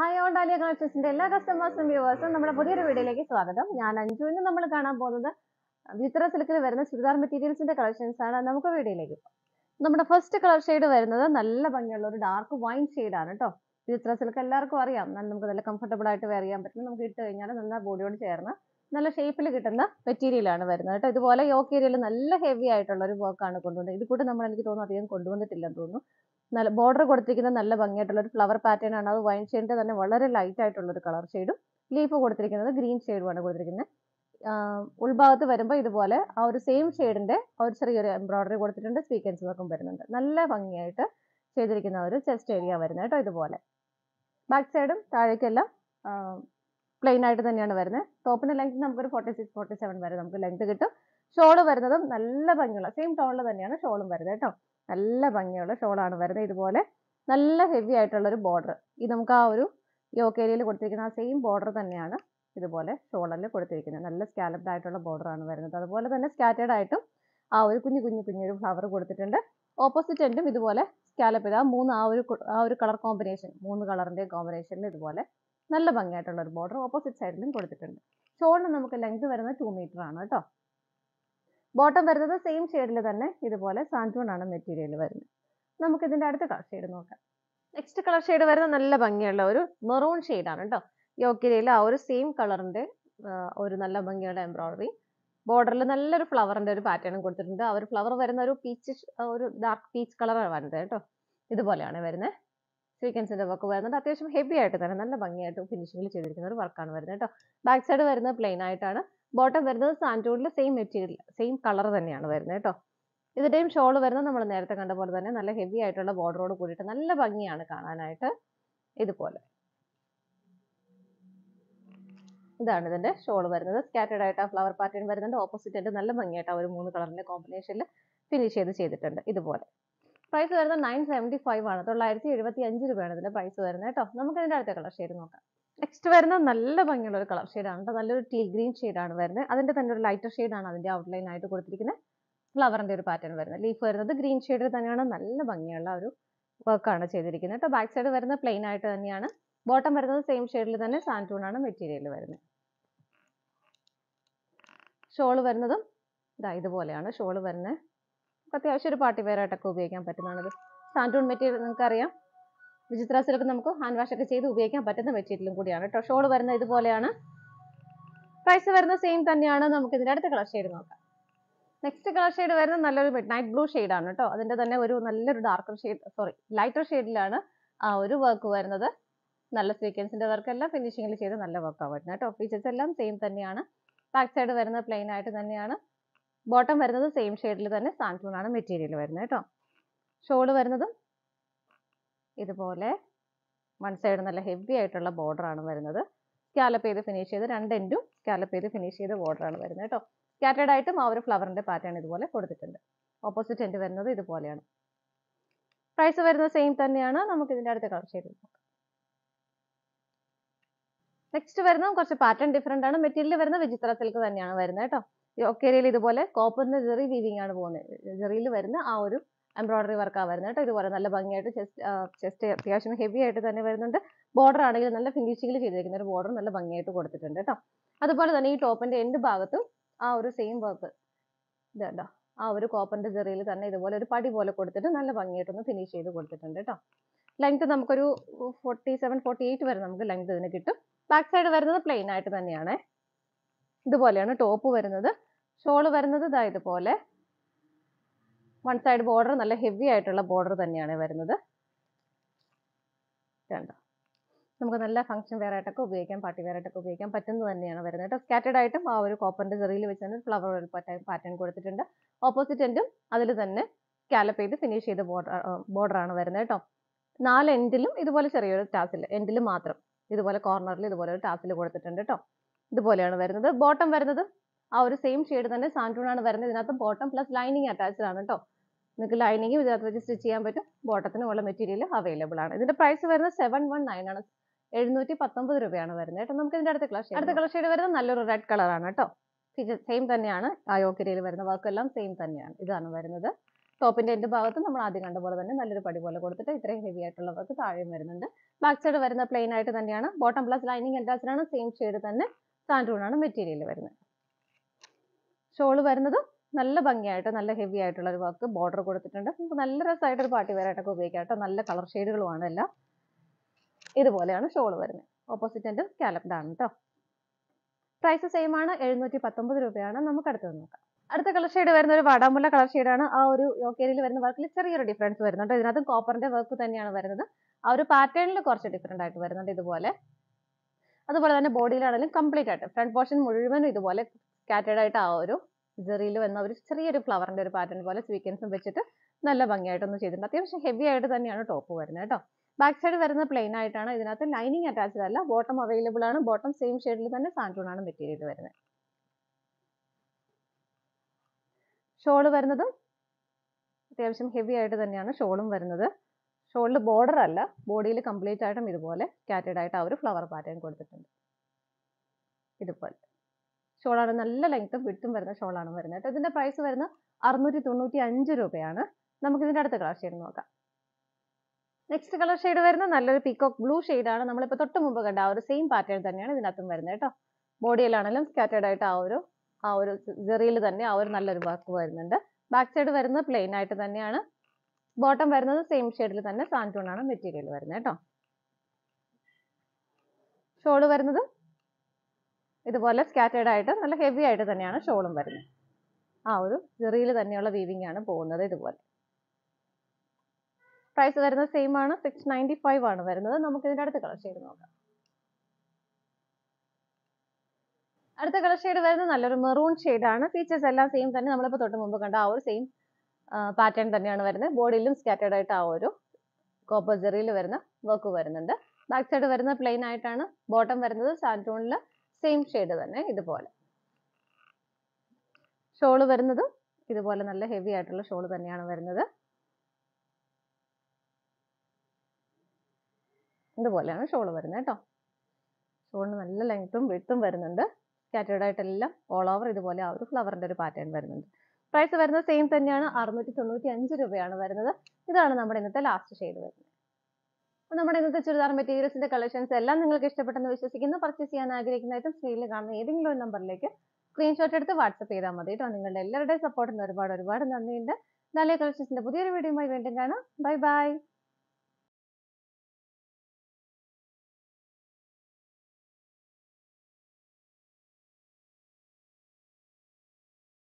hi on dahlia എല്ലാ കസ്റ്റമേഴ്സും വ്യൂവേഴ്സും നമ്മുടെ പുതിയൊരു വീഡിയോയിലേക്ക് സ്വാഗതം ഞാൻ അഞ്ചു ഇന്ന് നമ്മൾ കാണാൻ പോകുന്നത് വിത്ര സിൽക്കിൽ വരുന്ന ചുരിദാർ മെറ്റീരിയൽസിന്റെ കളക്ഷൻസ് ആണ് നമുക്ക് വീഡിയോയിലേക്ക് നമ്മുടെ ഫസ്റ്റ് കളർ ഷെയ്ഡ് വരുന്നത് നല്ല ഭംഗിയുള്ള ഒരു ഡാർക്ക് വൈൻ ആണ് കേട്ടോ വിത്ര സിൽക്ക് എല്ലാവർക്കും അറിയാം നമുക്ക് നല്ല കംഫർട്ടബിൾ ആയിട്ട് വെയർ ചെയ്യാൻ പറ്റും നമുക്ക് ഇട്ട് കഴിഞ്ഞാൽ നല്ല ബോഡിയോട് ചേർന്ന് നല്ല ഷേപ്പിൽ കിട്ടുന്ന മെറ്റീരിയലാണ് വരുന്നത് കേട്ടോ ഇതുപോലെ യോക്ക് ഏരിയയിൽ നല്ല ഹെവി ആയിട്ടുള്ള ഒരു വർക്കാണ് കൊണ്ടുവന്നത് ഇത് കൂടി നമ്മൾ എനിക്ക് തോന്നുന്നു അധികം കൊണ്ടുവന്നിട്ടില്ലെന്ന് തോന്നുന്നു നല്ല ബോർഡർ കൊടുത്തിരിക്കുന്ന നല്ല ഭംഗിയായിട്ടുള്ള ഒരു ഫ്ലവർ പാറ്റേൺ ആണ് അത് വൈൻ ഷെയ്ഡിന്റെ തന്നെ വളരെ ലൈറ്റ് ആയിട്ടുള്ള ഒരു കളർ ഷെയ്ഡും ലീഫ് കൊടുത്തിരിക്കുന്നത് ഗ്രീൻ ഷെയ്ഡുമാണ് കൊടുത്തിരിക്കുന്നത് ഉൾഭാഗത്ത് വരുമ്പോൾ ഇതുപോലെ ആ ഒരു സെയിം ഷെയ്ഡിന്റെ ആ ഒരു ചെറിയൊരു എംബ്രോയിഡറി കൊടുത്തിട്ടുണ്ട് സ്പീക്കൻസ് വർക്കും വരുന്നുണ്ട് നല്ല ഭംഗിയായിട്ട് ചെയ്തിരിക്കുന്ന ഒരു ചെസ്റ്റ് ഏരിയ വരുന്നത് ഇതുപോലെ ബാക്ക് സൈഡും താഴേക്കെല്ലാം പ്ലെയിൻ ആയിട്ട് തന്നെയാണ് വരുന്നത് ടോപ്പിന്റെ ലെങ്ത് നമുക്കൊരു ഫോർട്ടി സിക്സ് ഫോർട്ടി സെവൻ വരെ നമുക്ക് ലെങ്ത് കിട്ടും ഷോള് വരുന്നതും നല്ല ഭംഗിയുള്ള സെയിം ടോണിൽ തന്നെയാണ് ഷോളും വരുന്നത് കേട്ടോ നല്ല ഭംഗിയുള്ള ഷോളാണ് വരുന്നത് ഇതുപോലെ നല്ല ഹെവി ആയിട്ടുള്ളൊരു ബോർഡർ ഇത് നമുക്ക് ആ ഒരു യോക്കേരിയയിൽ കൊടുത്തിരിക്കുന്ന ആ സെയിം ബോർഡർ തന്നെയാണ് ഇതുപോലെ ഷോളറിൽ കൊടുത്തിരിക്കുന്നത് നല്ല സ്കാലപ്ഡ് ആയിട്ടുള്ള ബോർഡറാണ് വരുന്നത് അതുപോലെ തന്നെ സ്കാറ്റേഡ് ആയിട്ടും ആ ഒരു കുഞ്ഞു കുഞ്ഞു കുഞ്ഞൊരു ഫ്ലവർ കൊടുത്തിട്ടുണ്ട് ഓപ്പോസിറ്റ് എൻഡും ഇതുപോലെ സ്കാലപ്പ് ചെയ്ത് ആ മൂന്ന് ആ ഒരു ആ ഒരു കളർ കോമ്പിനേഷൻ മൂന്ന് കളറിൻ്റെ കോമ്പിനേഷനിൽ ഇതുപോലെ നല്ല ഭംഗിയായിട്ടുള്ള ഒരു ബോർഡർ ഓപ്പോസിറ്റ് സൈഡിലും കൊടുത്തിട്ടുണ്ട് ഷോളിന് നമുക്ക് ലെങ്ത് വരുന്നത് ടു മീറ്റർ ആണ് കേട്ടോ ബോട്ടം വരുന്നത് സെയിം ഷെയ്ഡിൽ തന്നെ ഇതുപോലെ സാൻറ്റൂൺ ആണ് മെറ്റീരിയൽ വരുന്നത് നമുക്ക് നമുക്കിതിൻ്റെ അടുത്ത കളർ ഷെയ്ഡ് നോക്കാം നെക്സ്റ്റ് കളർ ഷെയ്ഡ് വരുന്ന നല്ല ഭംഗിയുള്ള ഒരു മെറൂൺ ഷെയ്ഡാണ് കേട്ടോ യോക്കിരയിൽ ആ ഒരു സെയിം കളറിൻ്റെ ഒരു നല്ല ഭംഗിയുള്ള എംബ്രോയിഡറി ബോർഡറിൽ നല്ലൊരു ഫ്ലവറിൻ്റെ ഒരു പാറ്റേണും കൊടുത്തിട്ടുണ്ട് ആ ഒരു ഫ്ലവർ വരുന്ന ഒരു പീച്ച് ഒരു ഡാർക്ക് പീച്ച് കളറാണ് വരുന്നത് കേട്ടോ ഇതുപോലെയാണ് വരുന്നത് സീക്വൻസിൻ്റെ വർക്ക് വരുന്നുണ്ട് അത്യാവശ്യം ഹെവി ആയിട്ട് തന്നെ നല്ല ഭംഗിയായിട്ട് ഫിനിഷിംഗിൽ ചെയ്തിരിക്കുന്ന ഒരു വർക്കാണ് വരുന്നത് കേട്ടോ ബാക്ക് സൈഡ് വരുന്നത് പ്ലെയിൻ ആയിട്ടാണ് ബോട്ടം വരുന്നത് സാൻഡൂണിൽ സെയിം മെറ്റീരിയൽ സെയിം കളർ തന്നെയാണ് വരുന്നത് കേട്ടോ ഇതിൻ്റെയും ഷോൾ വരുന്നത് നമ്മൾ നേരത്തെ കണ്ട പോലെ തന്നെ നല്ല ഹെവി ആയിട്ടുള്ള ബോർഡറോട് കൂടിയിട്ട് നല്ല ഭംഗിയാണ് കാണാനായിട്ട് ഇതുപോലെ ഇതാണ് ഇതിന്റെ ഷോൾ വരുന്നത് സ്കാറ്റേഡ് ആയിട്ട് ആ ഫ്ലവർ പാറ്റേൺ വരുന്നുണ്ട് ഓപ്പോസിറ്റ് ആയിട്ട് നല്ല ഭംഗിയായിട്ട് ആ ഒരു മൂന്ന് കളറിന്റെ കോമ്പിനേഷനിൽ ഫിനിഷ് ചെയ്ത് ചെയ്തിട്ടുണ്ട് ഇതുപോലെ പ്രൈസ് വരുന്നത് നയൻ സെവൻറ്റി ഫൈവ് ആണ് തൊള്ളായിരത്തി എഴുപത്തി അഞ്ച് രൂപയാണ് ഇതിന്റെ പ്രൈസ് വരുന്നത് കേട്ടോ നമുക്ക് ഇതിന്റെ അടുത്ത കളർ ഷെയ്ഡ് നോക്കാം നെക്സ്റ്റ് വരുന്ന നല്ല ഭംഗിയുള്ള ഒരു കളർ ഷെയ്ഡാണ് കേട്ടോ നല്ലൊരു ടീ ഗ്രീൻ ഷെയ്ഡാണ് വരുന്നത് അതിന്റെ തന്നെ ഒരു ലൈറ്റർ ഷെയ്ഡാണ് അതിൻ്റെ ഔട്ട്ലൈൻ ആയിട്ട് കൊടുത്തിരിക്കുന്നത് ഫ്ലവറിൻ്റെ ഒരു പാറ്റേൺ വരുന്നത് ലീഫ് വരുന്നത് ഗ്രീൻ ഷെയ്ഡിൽ തന്നെയാണ് നല്ല ഭംഗിയുള്ള ഒരു വർക്കാണ് ചെയ്തിരിക്കുന്നത് കേട്ടോ ബാക്ക് സൈഡ് വരുന്നത് പ്ലെയിൻ ആയിട്ട് തന്നെയാണ് ബോട്ടം വരുന്നത് സെയിം ഷെയ്ഡിൽ തന്നെ സാൻറ്റൂണാണ് മെറ്റീരിയൽ വരുന്നത് ഷോൾ വരുന്നതും ഇതാ ഇതുപോലെയാണ് ഷോൾ വരുന്നത് അത്യാവശ്യം ഒരു പാർട്ടി വെയർ ആയിട്ടൊക്കെ ഉപയോഗിക്കാൻ പറ്റുന്നതാണ് സാൻറ്റൂൺ മെറ്റീരിയൽ നിങ്ങൾക്കറിയാം വിചിത്ര നമുക്ക് ഹാൻഡ് വാഷ് ഒക്കെ ചെയ്ത് ഉപയോഗിക്കാൻ പറ്റുന്ന മെറ്റീരിയലും കൂടിയാണ് കേട്ടോ ഷോൾ വരുന്ന ഇതുപോലെയാണ് പ്രൈസ് വരുന്ന സെയിം തന്നെയാണ് നമുക്ക് ഇതിൻ്റെ അടുത്ത കളർ ഷെയ്ഡ് നോക്കാം നെക്സ്റ്റ് കളർ ഷെയ്ഡ് വരുന്ന നല്ലൊരു മിഡ് നൈറ്റ് ബ്ലൂ ഷെയ്ഡാണ് കേട്ടോ അതിൻ്റെ തന്നെ ഒരു നല്ലൊരു ഡാർക്കർ ഷെയ്ഡ് സോറി ലൈറ്റർ ഷെയ്ഡിലാണ് ആ ഒരു വർക്ക് വരുന്നത് നല്ല സീക്വൻസിൻ്റെ വർക്ക് എല്ലാം ഫിനിഷിങ്ങിൽ ചെയ്ത് നല്ല വർക്കാണ് വരുന്നത് കേട്ടോ ഫീച്ചേഴ്സ് എല്ലാം സെയിം തന്നെയാണ് ബാക്ക് സൈഡ് വരുന്നത് പ്ലെയിൻ ആയിട്ട് തന്നെയാണ് ബോട്ടം വരുന്നത് സെയിം ഷെയ്ഡിൽ തന്നെ ആണ് മെറ്റീരിയൽ വരുന്നത് കേട്ടോ ഷോൾ വരുന്നതും ഇതുപോലെ വൺ സൈഡ് നല്ല ഹെവി ആയിട്ടുള്ള ബോർഡറാണ് വരുന്നത് സ്കാലപ്പ് ചെയ്ത് ഫിനിഷ് ചെയ്ത് രണ്ട് എൻഡും സ്കാലപ്പ് ചെയ്ത് ഫിനിഷ് ചെയ്ത ബോർഡറാണ് വരുന്നത് കേട്ടോ സ്കാറ്റേഡ് ആയിട്ടും ആ ഒരു ഫ്ലവറിൻ്റെ പാറ്റേൺ ഇതുപോലെ കൊടുത്തിട്ടുണ്ട് ഓപ്പോസിറ്റ് എൻഡ് വരുന്നത് ഇതുപോലെയാണ് പ്രൈസ് വരുന്നത് സെയിം തന്നെയാണ് നമുക്ക് ഇതിൻ്റെ അടുത്ത കളർ ചെയ്ത് നോക്കാം നെക്സ്റ്റ് വരുന്നത് കുറച്ച് പാറ്റേൺ ഡിഫറെൻ്റ് ആണ് മെറ്റീരിയൽ വരുന്ന വിചിത്ര സിൽക്ക് തന്നെയാണ് വരുന്നത് കേട്ടോ ഈ ഒക്കേരിയിൽ ഇതുപോലെ കോപ്പറിൻ്റെ ജെറി വീവിങ് ആണ് പോകുന്നത് ജെറിയിൽ വരുന്ന ആ ഒരു എംബ്രോയ്ഡറി വർക്കാണ് വരുന്നത് കേട്ടോ ഇതുപോലെ നല്ല ഭംഗിയായിട്ട് ചെസ്റ്റ് ചെസ്റ്റ് അത്യാവശ്യം ഹെവി ആയിട്ട് തന്നെ വരുന്നുണ്ട് ബോർഡർ ആണെങ്കിൽ നല്ല ഫിനിഷിംഗിൽ ചെയ്തിരിക്കുന്ന ഒരു ബോർഡർ നല്ല ഭംഗിയായിട്ട് കൊടുത്തിട്ടുണ്ട് കേട്ടോ അതുപോലെ തന്നെ ഈ ടോപ്പിന്റെ എൻഡ് ഭാഗത്തും ആ ഒരു സെയിം വർക്ക് ഇതുണ്ടോ ആ ഒരു കോപ്പറിന്റെ ചെറിയിൽ തന്നെ ഇതുപോലെ ഒരു പടി പോലെ കൊടുത്തിട്ട് നല്ല ഭംഗിയായിട്ടൊന്ന് ഫിനിഷ് ചെയ്ത് കൊടുത്തിട്ടുണ്ട് കേട്ടോ ലെങ്ത് നമുക്കൊരു ഫോർട്ടി സെവൻ ഫോർട്ടി എയ്റ്റ് വരെ നമുക്ക് ലെങ്ത് ഇതിന് കിട്ടും ബാക്ക് സൈഡ് വരുന്നത് പ്ലെയിൻ ആയിട്ട് തന്നെയാണ് ഇതുപോലെയാണ് ടോപ്പ് വരുന്നത് ഷോൾ വരുന്നത് ഇതാ ഇതുപോലെ വൺ സൈഡ് ബോർഡർ നല്ല ഹെവി ആയിട്ടുള്ള ബോർഡർ തന്നെയാണ് വരുന്നത് കണ്ടോ നമുക്ക് നല്ല ഫംഗ്ഷൻ വെയർ ആയിട്ടൊക്കെ ഉപയോഗിക്കാം പാർട്ടി വെയർ ആയിട്ടൊക്കെ ഉപയോഗിക്കാൻ പറ്റുന്നത് തന്നെയാണ് വരുന്നത് കേട്ടോ സ്കാറ്റേഡ് ആയിട്ടും ആ ഒരു കോപ്പറിന്റെ ചെറിയിൽ വെച്ച് തന്നെ ഫ്ലവർ പാറ്റേൺ കൊടുത്തിട്ടുണ്ട് ഓപ്പോസിറ്റ് എൻഡും അതിൽ തന്നെ സ്കാലപ്പ് ചെയ്ത് ഫിനിഷ് ചെയ്ത ബോർഡർ ബോർഡറാണ് വരുന്നത് കേട്ടോ നാല് എൻഡിലും ഇതുപോലെ ചെറിയൊരു ടാസിൽ എൻഡിൽ മാത്രം ഇതുപോലെ കോർണറിൽ ഇതുപോലെ ഒരു ടാസിൽ കൊടുത്തിട്ടുണ്ട് കേട്ടോ ഇതുപോലെയാണ് വരുന്നത് ബോട്ടം വരുന്നത് ആ ഒരു സെയിം ഷെയ്ഡ് തന്നെ സാൻറ്റൂണാണ് വരുന്നത് ഇതിനകത്ത് ബോട്ടം പ്ലസ് ലൈനിങ് അറ്റാച്ച്ഡ് ആണ് കേട്ടോ നിങ്ങൾക്ക് ലൈനിങ് ഇതിനകത്ത് വെച്ച് സ്റ്റിച്ച് ചെയ്യാൻ പറ്റും ഉള്ള മെറ്റീരിയൽ അവൈലബിൾ ആണ് ഇതിന്റെ പ്രൈസ് വരുന്നത് സെവൻ വൺ നയൻ ആണ് എഴുന്നൂറ്റി പത്തൊമ്പത് രൂപയാണ് വരുന്നത് കേട്ടോ നമുക്ക് ഇതിന്റെ അടുത്ത കളർ അടുത്ത കളർ ഷെയ്ഡ് വരുന്നത് നല്ലൊരു റെഡ് കളറാണ് കേട്ടോ സെയിം തന്നെയാണ് ആയോക്കിരയിൽ വരുന്ന വർക്കെല്ലാം സെയിം തന്നെയാണ് ഇതാണ് വരുന്നത് ടോപ്പിന്റെ എന്റെ ഭാഗത്ത് നമ്മൾ ആദ്യം കണ്ട പോലെ തന്നെ നല്ലൊരു പടി പോലെ കൊടുത്തിട്ട് ഇത്രയും ഹെവി ആയിട്ടുള്ള വർക്ക് താഴെയും വരുന്നുണ്ട് ബാക്ക് സൈഡ് വരുന്ന പ്ലെയിൻ ആയിട്ട് തന്നെയാണ് ബോട്ടം പ്ലസ് ലൈനിങ് എല്ലാത്തിനാണ് സെയിം ഷെയ്ഡ് തന്നെ സാൻഡ്രൂണാണ് മെറ്റീരിയൽ വരുന്നത് ഷോൾ വരുന്നത് നല്ല ഭംഗിയായിട്ട് നല്ല ഹെവി ആയിട്ടുള്ള ഒരു വർക്ക് ബോർഡർ കൊടുത്തിട്ടുണ്ട് നമുക്ക് നല്ല രസമായിട്ട് ഒരു പാർട്ടി വരായിട്ടൊക്കെ ഉപയോഗിക്കാം കേട്ടോ നല്ല കളർ ഷെയ്ഡുകളുമാണ് എല്ലാം ഇതുപോലെയാണ് ഷോള് വരുന്നത് ഓപ്പോസിറ്റ് എൻ്റെ ആണ് കേട്ടോ പ്രൈസ് സെയിം ആണ് എഴുന്നൂറ്റി പത്തൊമ്പത് രൂപയാണ് നമുക്ക് അടുത്തത് നോക്കാം അടുത്ത കളർ ഷെയ്ഡ് വരുന്ന ഒരു വാടാമുല്ല കളർ ഷെയ്ഡാണ് ആ ഒരു യോക്കേരിയിൽ വരുന്ന വർക്കിൽ ചെറിയൊരു ഡിഫറൻസ് വരുന്നുണ്ട് ഇതിനകത്ത് കോപ്പറിന്റെ വർക്ക് തന്നെയാണ് വരുന്നത് ആ ഒരു പാറ്റേണിൽ കുറച്ച് ഡിഫറെൻ്റ് ആയിട്ട് വരുന്നുണ്ട് ഇതുപോലെ അതുപോലെ തന്നെ ബോഡിയിലാണെങ്കിലും കംപ്ലീറ്റ് ആയിട്ട് ഫ്രണ്ട് പോർഷൻ മുഴുവനും ഇതുപോലെ സ്കാറ്റേഡ് ആയിട്ട് ആ ഒരു ജെറിയിലും എന്ന ഒരു ചെറിയൊരു ഫ്ലവറിന്റെ ഒരു പാറ്റേൺ പോലെ സ്വീക്വൻസും വെച്ചിട്ട് നല്ല ഭംഗിയായിട്ടൊന്ന് ചെയ്തിട്ടുണ്ട് അത്യാവശ്യം ഹെവി ആയിട്ട് തന്നെയാണ് ടോപ്പ് വരുന്നത് കേട്ടോ ബാക്ക് സൈഡ് വരുന്ന പ്ലെയിൻ ആയിട്ടാണ് ഇതിനകത്ത് ലൈനിങ് അറ്റാച്ച്ഡ് അല്ല ബോട്ടം അവൈലബിൾ ആണ് ബോട്ടം സെയിം ഷെയ്ഡിൽ തന്നെ സാൻഡൂൺ ആണ് മെറ്റീരിയൽ വരുന്നത് ഷോള് വരുന്നത് അത്യാവശ്യം ഹെവി ആയിട്ട് തന്നെയാണ് ഷോളും വരുന്നത് ഷോളിൽ ബോർഡർ അല്ല ബോഡിയിൽ കംപ്ലീറ്റ് ആയിട്ടും ഇതുപോലെ സ്കാറ്റേഡ് ആയിട്ട് ആ ഒരു ഫ്ലവർ പാറ്റേൺ കൊടുത്തിട്ടുണ്ട് ഇതുപോലെ ഷോളാണ് നല്ല ലെങ്ത്തും വിട്ടും വരുന്ന ഷോളാണ് വരുന്നത് കേട്ടോ ഇതിന്റെ പ്രൈസ് വരുന്ന അറുന്നൂറ്റി തൊണ്ണൂറ്റി അഞ്ച് രൂപയാണ് നമുക്ക് ഇതിന്റെ അടുത്ത കളർ ഷെയ്ഡ് നോക്കാം നെക്സ്റ്റ് കളർ ഷെയ്ഡ് വരുന്ന നല്ലൊരു പീക്കോക്ക് ബ്ലൂ ഷെയ്ഡാണ് നമ്മളിപ്പോൾ തൊട്ട് മുമ്പ് കണ്ട ആ ഒരു സെയിം പാറ്റേൺ തന്നെയാണ് ഇതിനകത്തും വരുന്നത് കേട്ടോ ബോഡിയിലാണെങ്കിലും സ്കാറ്റേഡ് ആയിട്ട് ആ ഒരു ആ ഒരു ജെറിയിൽ തന്നെ ആ ഒരു നല്ലൊരു വർക്ക് വരുന്നുണ്ട് ബാക്ക് സൈഡ് വരുന്നത് പ്ലെയിൻ ആയിട്ട് തന്നെയാണ് ബോട്ടം വരുന്നത് സെയിം ഷെയ്ഡിൽ തന്നെ സാൻറ്റൂൺ ആണ് മെറ്റീരിയൽ വരുന്നത് കേട്ടോ ഷോള് വരുന്നത് ഇതുപോലെ സ്കാറ്റേഡ് ആയിട്ട് നല്ല ഹെവി ആയിട്ട് തന്നെയാണ് ഷോളും വരുന്നത് ആ ഒരു ജെറിയിൽ തന്നെയുള്ള വീവിംഗ് ആണ് പോകുന്നത് ഇതുപോലെ പ്രൈസ് വരുന്നത് സെയിം ആണ് സിക്സ് നയൻറ്റി ഫൈവ് ആണ് വരുന്നത് നമുക്ക് ഇതിൻ്റെ അടുത്ത കളർ ഷെയ്ഡ് നോക്കാം അടുത്ത കളർ ഷെയ്ഡ് വരുന്നത് നല്ലൊരു മെറൂൺ ആണ് ഫീച്ചേഴ്സ് എല്ലാം സെയിം തന്നെ നമ്മളിപ്പോൾ തൊട്ട് മുമ്പ് കണ്ട ആ ഒരു സെയിം പാറ്റേൺ തന്നെയാണ് വരുന്നത് ബോഡിയിലും സ്കാറ്റേഡ് ആയിട്ട് ആ ഒരു കോപ്പർ ജെറിയിൽ വരുന്ന വർക്ക് വരുന്നുണ്ട് ബാക്ക് സൈഡ് വരുന്നത് പ്ലെയിൻ ആയിട്ടാണ് ബോട്ടം വരുന്നത് സാൻറ്റൂണിൽ സെയിം ഷെയ്ഡ് തന്നെ ഇതുപോലെ ഷോള് വരുന്നത് ഇതുപോലെ നല്ല ഹെവി ആയിട്ടുള്ള ഷോള് തന്നെയാണ് വരുന്നത് ഇതുപോലെയാണ് ഷോള് വരുന്നത് കേട്ടോ ഷോളിന് നല്ല ലെങ്ത്തും വിഴുത്തും വരുന്നുണ്ട് സ്കാറ്റേഡ് ആയിട്ടെല്ലാം ഓൾ ഓവർ ഇതുപോലെ ആ ഒരു ഫ്ലവറിന്റെ ഒരു പാറ്റേൺ വരുന്നുണ്ട് പ്രൈസ് വരുന്നത് സെയിം തന്നെയാണ് അറുന്നൂറ്റി തൊണ്ണൂറ്റി അഞ്ച് രൂപയാണ് വരുന്നത് ഇതാണ് നമ്മുടെ ഇന്നത്തെ ലാസ്റ്റ് ഷെയ്ഡ് വരുന്നത് നമ്മുടെ ഇന്നത്തെ ചുരിദാർ മെറ്റീരിയൽസിന്റെ കളക്ഷൻസ് എല്ലാം നിങ്ങൾക്ക് ഇഷ്ടപ്പെട്ടെന്ന് വിശ്വസിക്കുന്നു പർച്ചേസ് ചെയ്യാൻ ആഗ്രഹിക്കുന്ന ഐറ്റം സ്ക്രീനിൽ കാണുന്ന ഏതെങ്കിലും ഒരു നമ്പറിലേക്ക് സ്ക്രീൻഷോട്ട് എടുത്ത് വാട്സ്ആപ്പ് ചെയ്താൽ മതി കേട്ടോ നിങ്ങളുടെ എല്ലാവരുടെയും സപ്പോർട്ടിന് ഒരുപാട് ഒരുപാട് നന്ദിയുണ്ട് നല്ല കളക്ഷൻസിന്റെ പുതിയൊരു വീഡിയോയുമായി വീണ്ടും കാണാം ബൈ ബൈ